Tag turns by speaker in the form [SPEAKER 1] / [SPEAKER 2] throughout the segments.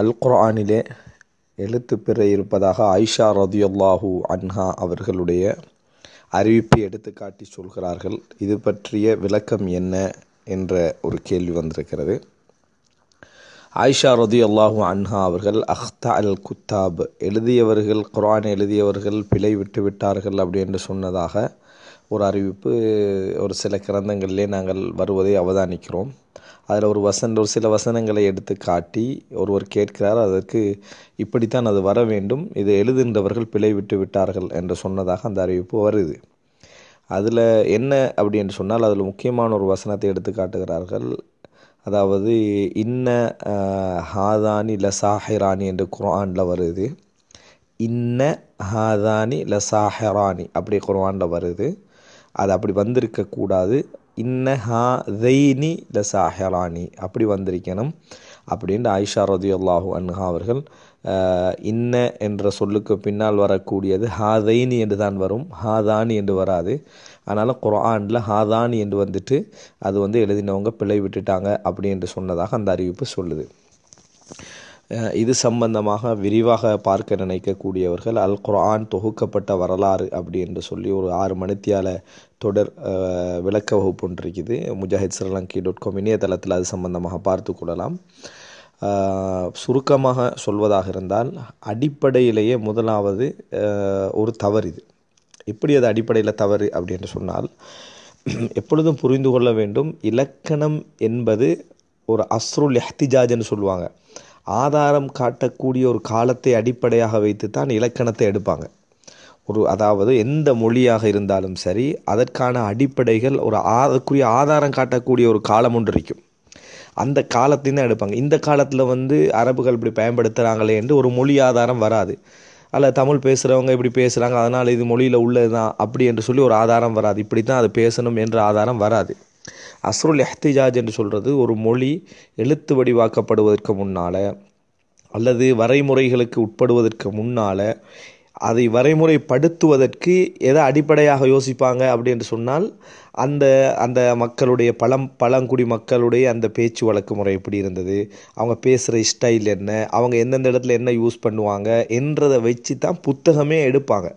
[SPEAKER 1] அல் குரானிலே எழுத்துப்பிற இருப்பதாக ஆயிஷா ரதியுல்லாஹு அன்ஹா அவர்களுடைய அறிவிப்பை எடுத்துக்காட்டி சொல்கிறார்கள் இது பற்றிய விளக்கம் என்ன என்ற ஒரு கேள்வி வந்திருக்கிறது ஆயிஷா ரதி அல்லாஹு அன்ஹா அவர்கள் அஹ்தா அல் குத்தாப் எழுதியவர்கள் குரான் எழுதியவர்கள் பிழை விட்டு விட்டார்கள் அப்படி என்று சொன்னதாக ஒரு அறிவிப்பு ஒரு சில கிரந்தங்களிலே நாங்கள் வருவதை அவதானிக்கிறோம் அதில் ஒரு வசன் ஒரு சில வசனங்களை எடுத்து காட்டி ஒருவர் கேட்கிறார் அதற்கு இப்படித்தான் அது வர வேண்டும் இது எழுதுகின்றவர்கள் பிழை விட்டு விட்டார்கள் என்று சொன்னதாக அந்த அறிவிப்பு வருது அதில் என்ன அப்படி என்று சொன்னால் அதில் முக்கியமான ஒரு வசனத்தை எடுத்து காட்டுகிறார்கள் அதாவது இன்ன ஹாதானி லசாஹிரானி என்று குரானில் வருது இன்ன ஹாதானி லசாஹிரானி அப்படி குரானில் வருது அது அப்படி வந்திருக்கக்கூடாது இன்ன ஹா தெய்னி லசாஹரானி அப்படி வந்திருக்கணும் அப்படின்ட்டு ஐஷா ரதி அல்லாஹு அன்ஹா அவர்கள் இன்ன என்ற சொல்லுக்கு பின்னால் வரக்கூடியது ஹாதைனி என்று தான் வரும் ஹாதானி என்று வராது அதனால் குரானில் ஹாதானி என்று வந்துட்டு அது வந்து எழுதினவங்க பிழை விட்டுட்டாங்க அப்படி என்று சொன்னதாக அந்த அறிவிப்பு சொல்லுது இது சம்பந்தமாக விரிவாக பார்க்க நினைக்கக்கூடியவர்கள் அல் குரான் தொகுக்கப்பட்ட வரலாறு அப்படி என்று சொல்லி ஒரு ஆறு மணித்தியால தொடர் விளக்க வகுப்பு ஒன்று இருக்குது முஜாஹித் சரலங்கி டாட் காம் இணையதளத்தில் அது சம்பந்தமாக பார்த்து கொள்ளலாம் சுருக்கமாக சொல்வதாக இருந்தால் அடிப்படையிலேயே முதலாவது ஒரு தவறு இது எப்படி அது அடிப்படையில் தவறு அப்படி என்று சொன்னால் எப்பொழுதும் புரிந்து கொள்ள வேண்டும் இலக்கணம் என்பது ஒரு அஸ்ருல் எஹ்திஜாஜ்னு சொல்லுவாங்க ஆதாரம் காட்டக்கூடிய ஒரு காலத்தை அடிப்படையாக வைத்து தான் இலக்கணத்தை எடுப்பாங்க ஒரு அதாவது எந்த மொழியாக இருந்தாலும் சரி அதற்கான அடிப்படைகள் ஒரு அதற்குரிய ஆதாரம் காட்டக்கூடிய ஒரு காலம் ஒன்று இருக்கும் அந்த காலத்தையும் தான் எடுப்பாங்க இந்த காலத்தில் வந்து அரபுகள் இப்படி பயன்படுத்துகிறாங்களே என்று ஒரு மொழி ஆதாரம் வராது அல்ல தமிழ் பேசுகிறவங்க இப்படி பேசுகிறாங்க அதனால் இது மொழியில் உள்ளது தான் அப்படி என்று சொல்லி ஒரு ஆதாரம் வராது இப்படி தான் அது பேசணும் என்ற ஆதாரம் வராது அஸ்ருல் எஹ்திஜாஜ் என்று சொல்கிறது ஒரு மொழி எழுத்து வடிவாக்கப்படுவதற்கு முன்னால் அல்லது வரைமுறைகளுக்கு உட்படுவதற்கு முன்னால் அதை வரைமுறைப்படுத்துவதற்கு எதை அடிப்படையாக யோசிப்பாங்க அப்படின்னு சொன்னால் அந்த அந்த மக்களுடைய பழம் பழங்குடி மக்களுடைய அந்த பேச்சு வழக்கு முறை எப்படி இருந்தது அவங்க பேசுகிற ஸ்டைல் என்ன அவங்க எந்தெந்த இடத்துல என்ன யூஸ் பண்ணுவாங்க என்றதை வச்சு தான் புத்தகமே எடுப்பாங்க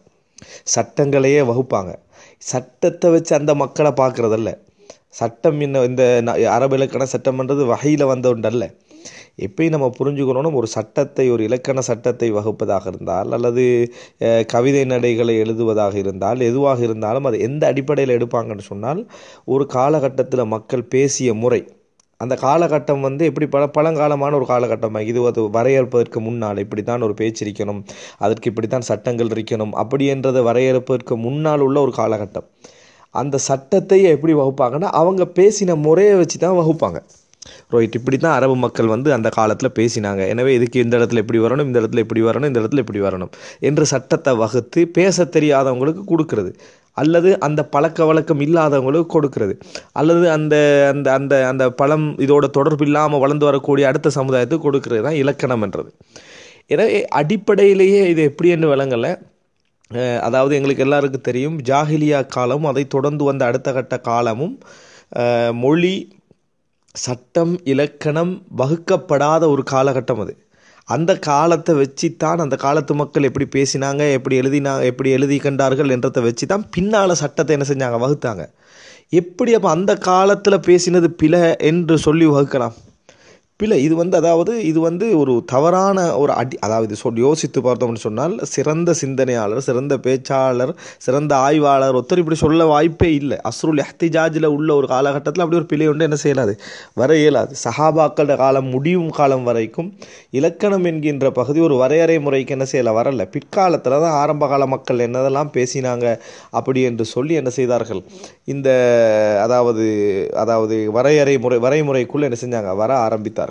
[SPEAKER 1] சட்டங்களையே வகுப்பாங்க சட்டத்தை வச்சு அந்த மக்களை பார்க்குறதில்ல சட்டம் என்ன இந்த அரபு இலக்கண சட்டம்ன்றது வகையில் வந்த ஒன்றல்ல எப்பயும் நம்ம புரிஞ்சுக்கணும் ஒரு சட்டத்தை ஒரு இலக்கண சட்டத்தை வகுப்பதாக இருந்தால் அல்லது கவிதை நடைகளை எழுதுவதாக இருந்தால் எதுவாக இருந்தாலும் அது எந்த அடிப்படையில் எடுப்பாங்கன்னு சொன்னால் ஒரு காலகட்டத்தில் மக்கள் பேசிய முறை அந்த காலகட்டம் வந்து எப்படி பல பழங்காலமான ஒரு காலகட்டமாக இது அது வரையறுப்பதற்கு முன்னால் இப்படி தான் ஒரு பேச்சு இருக்கணும் அதற்கு இப்படி தான் சட்டங்கள் இருக்கணும் அப்படி என்றதை வரையறுப்பதற்கு முன்னால் உள்ள ஒரு காலகட்டம் அந்த சட்டத்தை எப்படி வகுப்பாங்கன்னா அவங்க பேசின முறையை வச்சு தான் வகுப்பாங்க ரோஹிட் இப்படி தான் அரபு மக்கள் வந்து அந்த காலத்தில் பேசினாங்க எனவே இதுக்கு இந்த இடத்துல எப்படி வரணும் இந்த இடத்துல எப்படி வரணும் இந்த இடத்துல எப்படி வரணும் என்று சட்டத்தை வகுத்து பேச தெரியாதவங்களுக்கு கொடுக்கறது அல்லது அந்த பழக்க வழக்கம் இல்லாதவங்களுக்கு கொடுக்கறது அல்லது அந்த அந்த அந்த அந்த பழம் இதோட தொடர்பு இல்லாமல் வளர்ந்து வரக்கூடிய அடுத்த சமுதாயத்துக்கு கொடுக்கறது தான் இலக்கணம்ன்றது எனவே அடிப்படையிலேயே இது எப்படி என்று விளங்கலை அதாவது எங்களுக்கு எல்லாருக்கும் தெரியும் ஜாகிலியா காலம் அதை தொடர்ந்து வந்த அடுத்த கட்ட காலமும் மொழி சட்டம் இலக்கணம் வகுக்கப்படாத ஒரு காலகட்டம் அது அந்த காலத்தை வச்சு தான் அந்த காலத்து மக்கள் எப்படி பேசினாங்க எப்படி எழுதினா எப்படி எழுதி கண்டார்கள் என்றதை வச்சு தான் பின்னால் சட்டத்தை என்ன செஞ்சாங்க வகுத்தாங்க எப்படி அப்போ அந்த காலத்தில் பேசினது பிழை என்று சொல்லி வகுக்கலாம் பிழை இது வந்து அதாவது இது வந்து ஒரு தவறான ஒரு அடி அதாவது சொல் யோசித்து பார்த்தோம்னு சொன்னால் சிறந்த சிந்தனையாளர் சிறந்த பேச்சாளர் சிறந்த ஆய்வாளர் ஒருத்தர் இப்படி சொல்ல வாய்ப்பே இல்லை அஸ்ருல் எஹ்திஜாஜில் உள்ள ஒரு காலகட்டத்தில் அப்படி ஒரு பிழை ஒன்று என்ன செய்யலாது வர இயலாது சஹாபாக்கள காலம் முடியும் காலம் வரைக்கும் இலக்கணம் என்கின்ற பகுதி ஒரு வரையறை முறைக்கு என்ன செய்யலை வரல பிற்காலத்தில் தான் ஆரம்ப கால மக்கள் என்னதெல்லாம் பேசினாங்க அப்படி என்று சொல்லி என்ன செய்தார்கள் இந்த அதாவது அதாவது வரையறை முறை வரைமுறைக்குள்ளே என்ன செஞ்சாங்க வர ஆரம்பித்தார்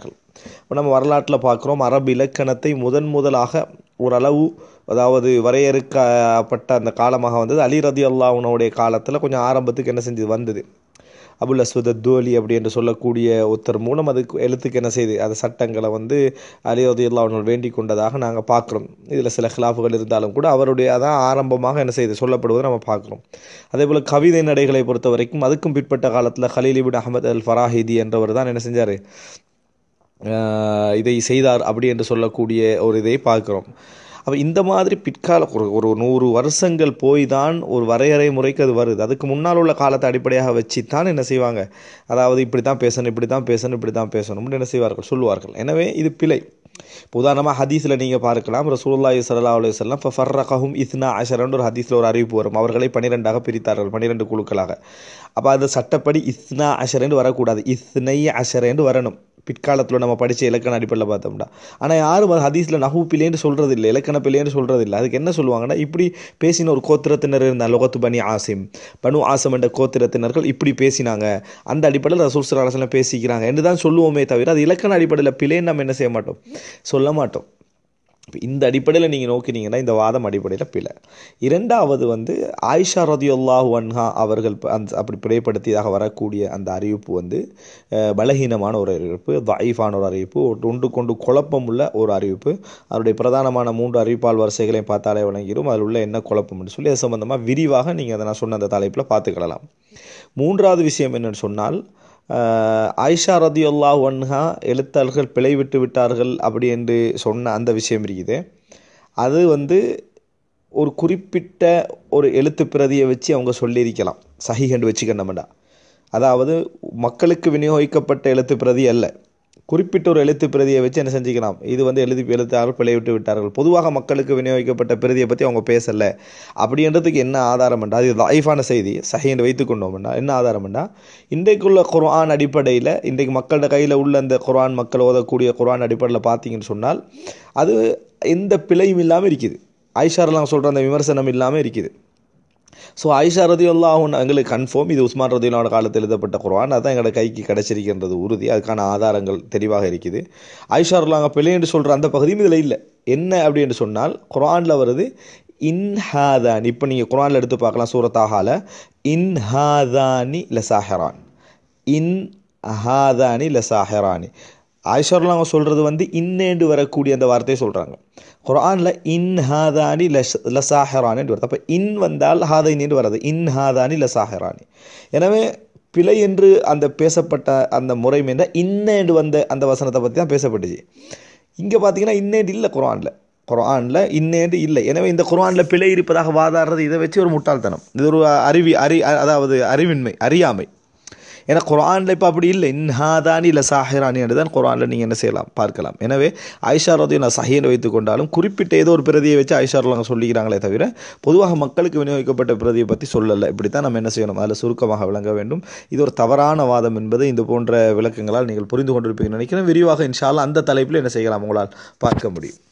[SPEAKER 1] இப்போ நம்ம வரலாற்றில் பார்க்குறோம் அரபு இலக்கணத்தை முதன் முதலாக ஓரளவு அதாவது வரையறுக்கப்பட்ட அந்த காலமாக வந்தது அலி ரதி அல்லாவுனுடைய காலத்தில் கொஞ்சம் ஆரம்பத்துக்கு என்ன செஞ்சது வந்தது அபுல் அஸ்வத் தோலி அப்படி என்று சொல்லக்கூடிய ஒருத்தர் மூலம் அதுக்கு எழுத்துக்கு என்ன செய்து அந்த சட்டங்களை வந்து அலி ரதியுல்லா அவர்கள் வேண்டிக் கொண்டதாக நாங்கள் பார்க்குறோம் இதில் சில கிலாஃபுகள் இருந்தாலும் கூட அவருடைய அதான் ஆரம்பமாக என்ன செய்து சொல்லப்படுவதை நம்ம பார்க்குறோம் அதே போல் கவிதை நடைகளை பொறுத்த வரைக்கும் அதுக்கும் பிற்பட்ட காலத்தில் ஹலீலிபின் அஹமத் அல் ஃபராஹிதி என்றவர் தான் என்ன செஞ்சார் இதை செய்தார் அப்படி என்று சொல்லக்கூடிய ஒரு இதை பார்க்குறோம் அப்போ இந்த மாதிரி பிற்கால ஒரு ஒரு நூறு வருஷங்கள் போய் தான் ஒரு வரையறை முறைக்கு அது வருது அதுக்கு முன்னால் உள்ள காலத்தை அடிப்படையாக வச்சு தான் என்ன செய்வாங்க அதாவது இப்படி தான் பேசணும் இப்படி தான் பேசணும் இப்படி தான் பேசணும்னு என்ன செய்வார்கள் சொல்லுவார்கள் எனவே இது பிழை இப்போ உதாரணமாக ஹதீஸில் நீங்கள் பார்க்கலாம் ரசூல்லாஹி சல்லா சொல்லலாம் இப்போ ஃபர்ரகஹும் இஸ்னா அஷரன்னு ஒரு ஹதீஸில் ஒரு அறிவிப்பு வரும் அவர்களை பன்னிரெண்டாக பிரித்தார்கள் பன்னிரெண்டு குழுக்களாக அப்போ அது சட்டப்படி இஸ்னா அஷரன்னு வரக்கூடாது இஸ்னை அஷரன்னு வரணும் பிற்காலத்தில் நம்ம படித்த இலக்கண அடிப்படையில் பார்த்தோம்னா ஆனால் யாரும் அது ஹதீஸில் நஹூ பிள்ளைன்னு சொல்கிறது இல்லை இலக்கண பிள்ளைன்னு சொல்கிறது இல்லை அதுக்கு என்ன சொல்லுவாங்கன்னா இப்படி பேசின ஒரு கோத்திரத்தினர் இருந்தால் லொகத்து பனி ஆசிம் பனு ஆசம் என்ற கோத்திரத்தினர்கள் இப்படி பேசினாங்க அந்த அடிப்படையில் ரசூல் சலாஹ் பேசிக்கிறாங்க என்று தான் சொல்லுவோமே தவிர அது இலக்கண அடிப்படையில் பிள்ளைன்னு நம்ம என்ன செய்ய மாட்டோம் சொல்ல மாட்டோம் இந்த அடிப்படையில் நீங்கள் நோக்கினீங்கன்னா இந்த வாதம் அடிப்படையில் பிழை இரண்டாவது வந்து ஆயிஷா ரதியுல்லாஹு அன்ஹா அவர்கள் அந்த அப்படி பிழைப்படுத்தியதாக வரக்கூடிய அந்த அறிவிப்பு வந்து பலகீனமான ஒரு அறிவிப்பு வைஃபான ஒரு அறிவிப்பு ஒன்று கொண்டு குழப்பம் உள்ள ஒரு அறிவிப்பு அவருடைய பிரதானமான மூன்று அறிவிப்பால் வரிசைகளையும் பார்த்தாலே வழங்கிடும் அதில் உள்ள என்ன குழப்பம்னு சொல்லி அது சம்மந்தமாக விரிவாக நீங்கள் அதை நான் சொன்ன அந்த தலைப்பில் பார்த்துக்கிடலாம் மூன்றாவது விஷயம் என்னென்னு சொன்னால் ஆயிஷா ரதியுல்லா ஒன்ஹா எழுத்தாளர்கள் பிழை விட்டு விட்டார்கள் அப்படி என்று சொன்ன அந்த விஷயம் இருக்குது அது வந்து ஒரு குறிப்பிட்ட ஒரு எழுத்து பிரதியை வச்சு அவங்க சொல்லியிருக்கலாம் சஹி கண்டு வச்சுக்கணும்டா அதாவது மக்களுக்கு விநியோகிக்கப்பட்ட எழுத்து பிரதி அல்ல குறிப்பிட்ட ஒரு எழுத்து பிரதியை வச்சு என்ன செஞ்சுக்கலாம் இது வந்து எழுதி எழுத்தாளர் பிழையிட்டு விட்டார்கள் பொதுவாக மக்களுக்கு விநியோகிக்கப்பட்ட பிரதியை பற்றி அவங்க பேசலை அப்படின்றதுக்கு என்ன ஆதாரம் என்றால் அது லைஃபான செய்தி சஹின்னு வைத்துக்கொண்டோம்னா என்ன என்றால் இன்றைக்குள்ள குரான் அடிப்படையில் இன்றைக்கு மக்களோட கையில் உள்ள அந்த குரான் மக்கள் ஓதக்கூடிய குரான் அடிப்படையில் பார்த்தீங்கன்னு சொன்னால் அது எந்த பிழையும் இல்லாமல் இருக்குது ஐஷாரெலாம் சொல்கிற அந்த விமர்சனம் இல்லாமல் இருக்குது ஸோ ஆயிஷா ரதியுல்லாஹுன் எங்களுக்கு கன்ஃபார்ம் இது உஸ்மான் ரதியுல்லாவோட காலத்தில் எழுதப்பட்ட குரான் அதான் எங்களோட கைக்கு கிடச்சிருக்கின்றது உறுதி அதுக்கான ஆதாரங்கள் தெளிவாக இருக்குது ஆயிஷா ரல்லாங்க பிள்ளை என்று சொல்கிற அந்த பகுதியும் இதில் இல்லை என்ன அப்படின்னு சொன்னால் குரானில் வருது இன்ஹாதான் இப்போ நீங்கள் குரானில் எடுத்து பார்க்கலாம் சூரத்தாகால இன்ஹாதானி லசாஹரான் இன் அஹாதானி லசாஹரானி ஆயிஷாரில் அவங்க சொல்கிறது வந்து இன்னேண்டு வரக்கூடிய அந்த வார்த்தையை சொல்கிறாங்க குரானில் இன் ஹாதானி லஸ் லசாஹரானின்னு வருது அப்போ இன் வந்தால் ஹாதைனின்னு வராது இன் ஹாதானி லசாஹரானி எனவே பிழை என்று அந்த பேசப்பட்ட அந்த முறை மீந்த இன்னேண்டு வந்த அந்த வசனத்தை பற்றி தான் பேசப்பட்டுச்சு இங்கே பார்த்தீங்கன்னா இன்னேண்டு இல்லை குரானில் குரானில் இன்னேண்டு இல்லை எனவே இந்த குரானில் பிழை இருப்பதாக வாதாடுறது இதை வச்சு ஒரு முட்டாள்தனம் இது ஒரு அறிவி அறி அதாவது அறிவின்மை அறியாமை ஏன்னா குரானில் இப்போ அப்படி இல்லை இன்ஹாதானி இல்லை சாஹிரானி என்று தான் குரானில் நீங்கள் என்ன செய்யலாம் பார்க்கலாம் எனவே ஐஷா ரதையும் நான் சஹின்னு வைத்து கொண்டாலும் குறிப்பிட்ட ஏதோ ஒரு பிரதியை வச்சு ஆயிஷா அவங்க சொல்லிக்கிறாங்களே தவிர பொதுவாக மக்களுக்கு விநியோகிக்கப்பட்ட பிரதியை பற்றி சொல்லலை இப்படி தான் நம்ம என்ன செய்யணும் அதில் சுருக்கமாக விளங்க வேண்டும் இது ஒரு தவறான வாதம் என்பது இந்த போன்ற விளக்கங்களால் நீங்கள் புரிந்து கொண்டிருப்பீங்கன்னு நினைக்கிறேன் விரிவாக இன்ஷால் அந்த தலைப்பில் என்ன செய்யலாம் உங்களால் பார்க்க முடியும்